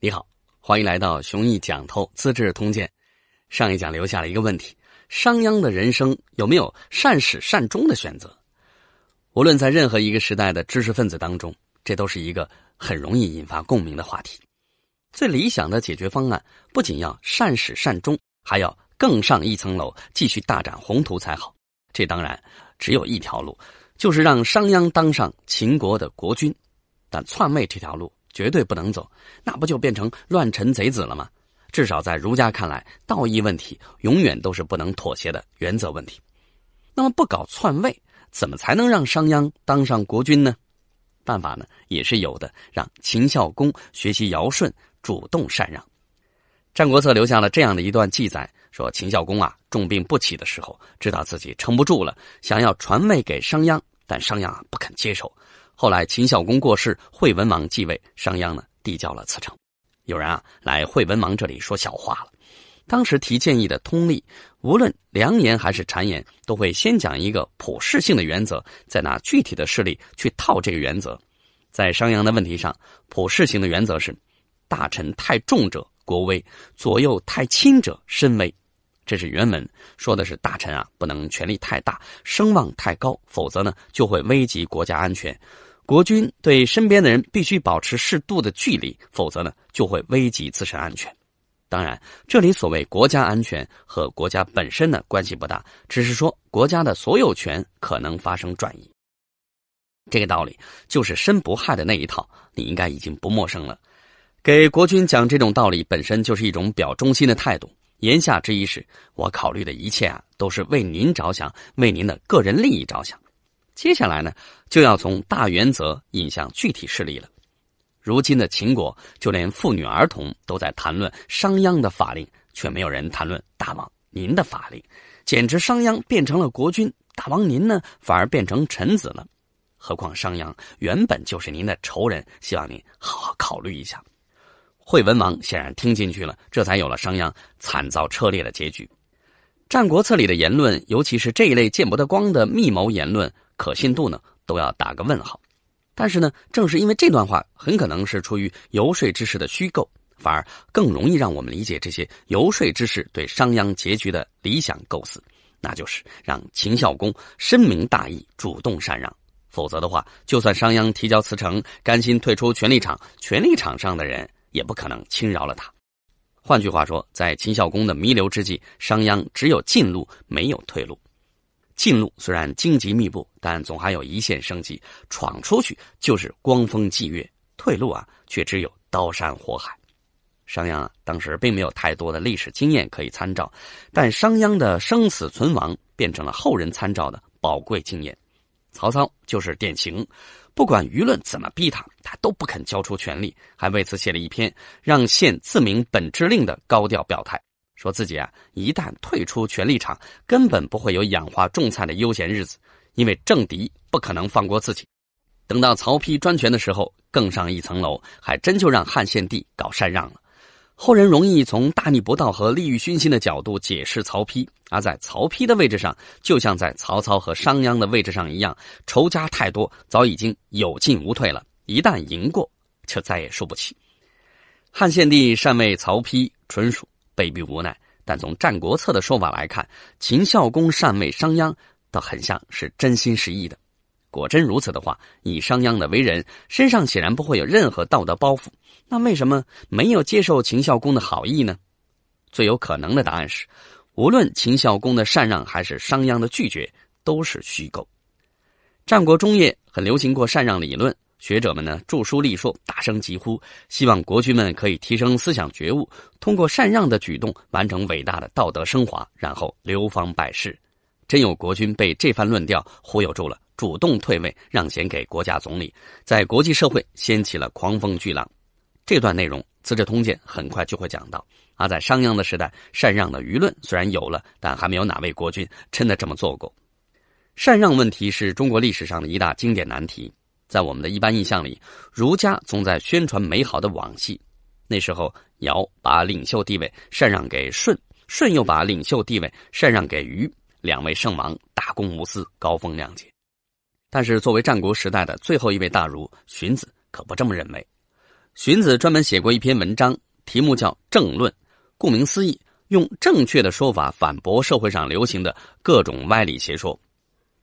你好，欢迎来到《熊毅讲透资治通鉴》。上一讲留下了一个问题：商鞅的人生有没有善始善终的选择？无论在任何一个时代的知识分子当中，这都是一个很容易引发共鸣的话题。最理想的解决方案不仅要善始善终，还要更上一层楼，继续大展宏图才好。这当然只有一条路，就是让商鞅当上秦国的国君。但篡位这条路。绝对不能走，那不就变成乱臣贼子了吗？至少在儒家看来，道义问题永远都是不能妥协的原则问题。那么不搞篡位，怎么才能让商鞅当上国君呢？办法呢也是有的，让秦孝公学习尧舜，主动禅让。《战国策》留下了这样的一段记载：说秦孝公啊，重病不起的时候，知道自己撑不住了，想要传位给商鞅，但商鞅不肯接受。后来秦孝公过世，惠文王继位，商鞅呢递交了辞呈。有人啊来惠文王这里说小话了。当时提建议的通例，无论良言还是谗言，都会先讲一个普世性的原则，再拿具体的事例去套这个原则。在商鞅的问题上，普世性的原则是：大臣太重者国威，左右太轻者身威。这是原文说的是大臣啊不能权力太大，声望太高，否则呢就会危及国家安全。国军对身边的人必须保持适度的距离，否则呢就会危及自身安全。当然，这里所谓国家安全和国家本身呢关系不大，只是说国家的所有权可能发生转移。这个道理就是“身不害”的那一套，你应该已经不陌生了。给国军讲这种道理，本身就是一种表忠心的态度，言下之意是我考虑的一切啊，都是为您着想，为您的个人利益着想。接下来呢，就要从大原则引向具体事例了。如今的秦国，就连妇女儿童都在谈论商鞅的法令，却没有人谈论大王您的法令。简直商鞅变成了国君，大王您呢，反而变成臣子了。何况商鞅原本就是您的仇人，希望您好好考虑一下。惠文王显然听进去了，这才有了商鞅惨遭车裂的结局。《战国策》里的言论，尤其是这一类见不得光的密谋言论，可信度呢都要打个问号。但是呢，正是因为这段话很可能是出于游说之士的虚构，反而更容易让我们理解这些游说之士对商鞅结局的理想构思，那就是让秦孝公深明大义，主动禅让。否则的话，就算商鞅提交辞呈，甘心退出权力场，权力场上的人也不可能轻饶了他。换句话说，在秦孝公的弥留之际，商鞅只有进路没有退路。进路虽然荆棘密布，但总还有一线生机，闯出去就是光风霁月；退路啊，却只有刀山火海。商鞅啊，当时并没有太多的历史经验可以参照，但商鞅的生死存亡，变成了后人参照的宝贵经验。曹操就是典型，不管舆论怎么逼他，他都不肯交出权力，还为此写了一篇《让县自明本志令》的高调表态，说自己啊一旦退出权力场，根本不会有养花种菜的悠闲日子，因为政敌不可能放过自己。等到曹丕专权的时候，更上一层楼，还真就让汉献帝搞禅让了。后人容易从大逆不道和利欲熏心的角度解释曹丕，而在曹丕的位置上，就像在曹操和商鞅的位置上一样，仇家太多，早已经有进无退了。一旦赢过，就再也输不起。汉献帝禅位曹丕，纯属被逼无奈。但从《战国策》的说法来看，秦孝公禅位商鞅，倒很像是真心实意的。果真如此的话，以商鞅的为人，身上显然不会有任何道德包袱。那为什么没有接受秦孝公的好意呢？最有可能的答案是，无论秦孝公的禅让还是商鞅的拒绝，都是虚构。战国中叶很流行过禅让理论，学者们呢著书立说，大声疾呼，希望国君们可以提升思想觉悟，通过禅让的举动完成伟大的道德升华，然后流芳百世。真有国君被这番论调忽悠住了。主动退位，让贤给国家总理，在国际社会掀起了狂风巨浪。这段内容，《资治通鉴》很快就会讲到。而在商鞅的时代，禅让的舆论虽然有了，但还没有哪位国君真的这么做过。禅让问题是中国历史上的一大经典难题。在我们的一般印象里，儒家总在宣传美好的往昔，那时候，尧把领袖地位禅让给舜，舜又把领袖地位禅让给禹，两位圣王大公无私，高风亮节。但是，作为战国时代的最后一位大儒，荀子可不这么认为。荀子专门写过一篇文章，题目叫《政论》，顾名思义，用正确的说法反驳社会上流行的各种歪理邪说。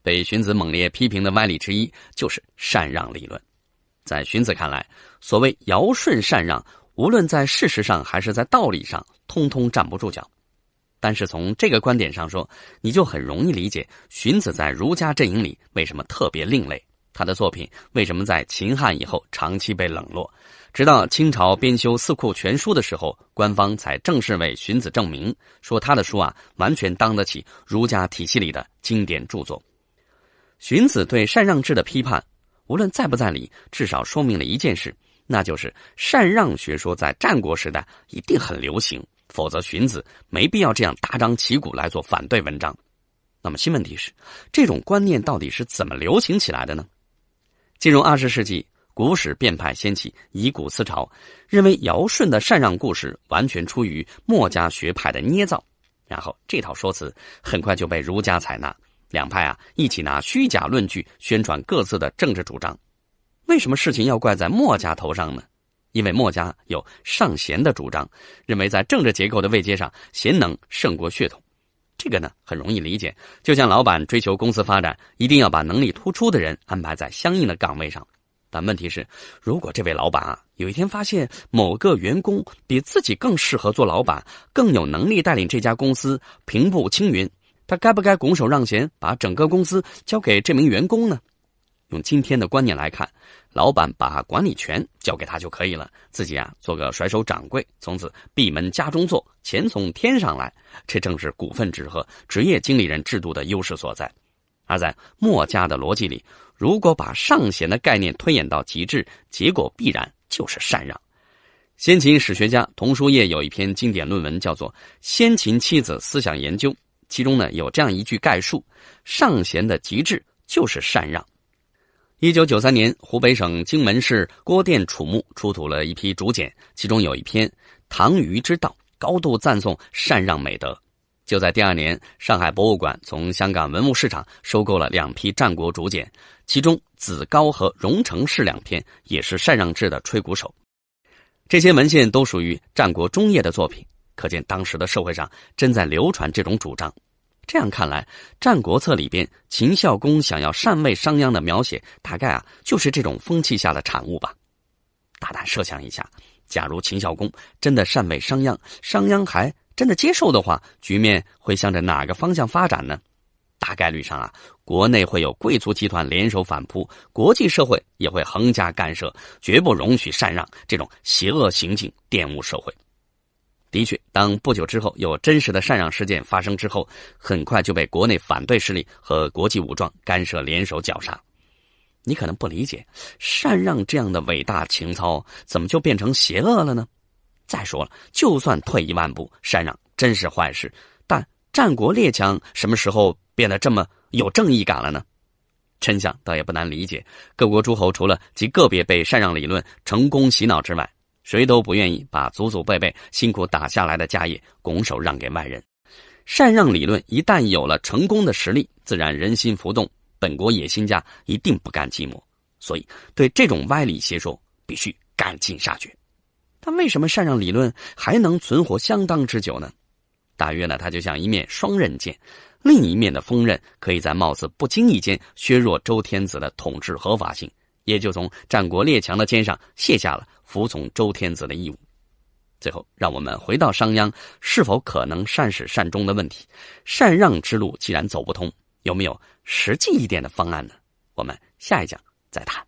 被荀子猛烈批评的歪理之一就是禅让理论。在荀子看来，所谓尧舜禅让，无论在事实上还是在道理上，通通站不住脚。但是从这个观点上说，你就很容易理解荀子在儒家阵营里为什么特别另类，他的作品为什么在秦汉以后长期被冷落，直到清朝编修《四库全书》的时候，官方才正式为荀子证明，说他的书啊完全当得起儒家体系里的经典著作。荀子对禅让制的批判，无论在不在理，至少说明了一件事，那就是禅让学说在战国时代一定很流行。否则，荀子没必要这样大张旗鼓来做反对文章。那么，新问题是，这种观念到底是怎么流行起来的呢？进入二十世纪，古史变派掀起以古思潮，认为尧舜的禅让故事完全出于墨家学派的捏造。然后，这套说辞很快就被儒家采纳，两派啊一起拿虚假论据宣传各自的政治主张。为什么事情要怪在墨家头上呢？因为墨家有尚贤的主张，认为在政治结构的位阶上，贤能胜过血统。这个呢，很容易理解。就像老板追求公司发展，一定要把能力突出的人安排在相应的岗位上。但问题是，如果这位老板啊，有一天发现某个员工比自己更适合做老板，更有能力带领这家公司平步青云，他该不该拱手让贤，把整个公司交给这名员工呢？用今天的观念来看，老板把管理权交给他就可以了，自己啊做个甩手掌柜，从此闭门家中坐，钱从天上来。这正是股份制和职业经理人制度的优势所在。而在墨家的逻辑里，如果把上贤的概念推演到极致，结果必然就是禅让。先秦史学家童书业有一篇经典论文，叫做《先秦妻子思想研究》，其中呢有这样一句概述：上贤的极致就是禅让。一九九三年，湖北省荆门市郭店楚墓出土了一批竹简，其中有一篇《唐虞之道》，高度赞颂禅让美德。就在第二年，上海博物馆从香港文物市场收购了两批战国竹简，其中子高和荣成氏两篇也是禅让制的吹鼓手。这些文献都属于战国中叶的作品，可见当时的社会上正在流传这种主张。这样看来，《战国策》里边秦孝公想要禅位商鞅的描写，大概啊就是这种风气下的产物吧。大胆设想一下，假如秦孝公真的禅位商鞅，商鞅还真的接受的话，局面会向着哪个方向发展呢？大概率上啊，国内会有贵族集团联手反扑，国际社会也会横加干涉，绝不容许禅让这种邪恶行径玷污社会。的确，当不久之后有真实的禅让事件发生之后，很快就被国内反对势力和国际武装干涉联手绞杀。你可能不理解，禅让这样的伟大情操怎么就变成邪恶了呢？再说了，就算退一万步，禅让真是坏事，但战国列强什么时候变得这么有正义感了呢？真相倒也不难理解，各国诸侯除了极个别被禅让理论成功洗脑之外。谁都不愿意把祖祖辈辈辛苦打下来的家业拱手让给外人。禅让理论一旦有了成功的实例，自然人心浮动。本国野心家一定不甘寂寞，所以对这种歪理邪说必须赶尽杀绝。但为什么禅让理论还能存活相当之久呢？大约呢，它就像一面双刃剑，另一面的锋刃可以在貌似不经意间削弱周天子的统治合法性。也就从战国列强的肩上卸下了服从周天子的义务。最后，让我们回到商鞅是否可能善始善终的问题。禅让之路既然走不通，有没有实际一点的方案呢？我们下一讲再谈。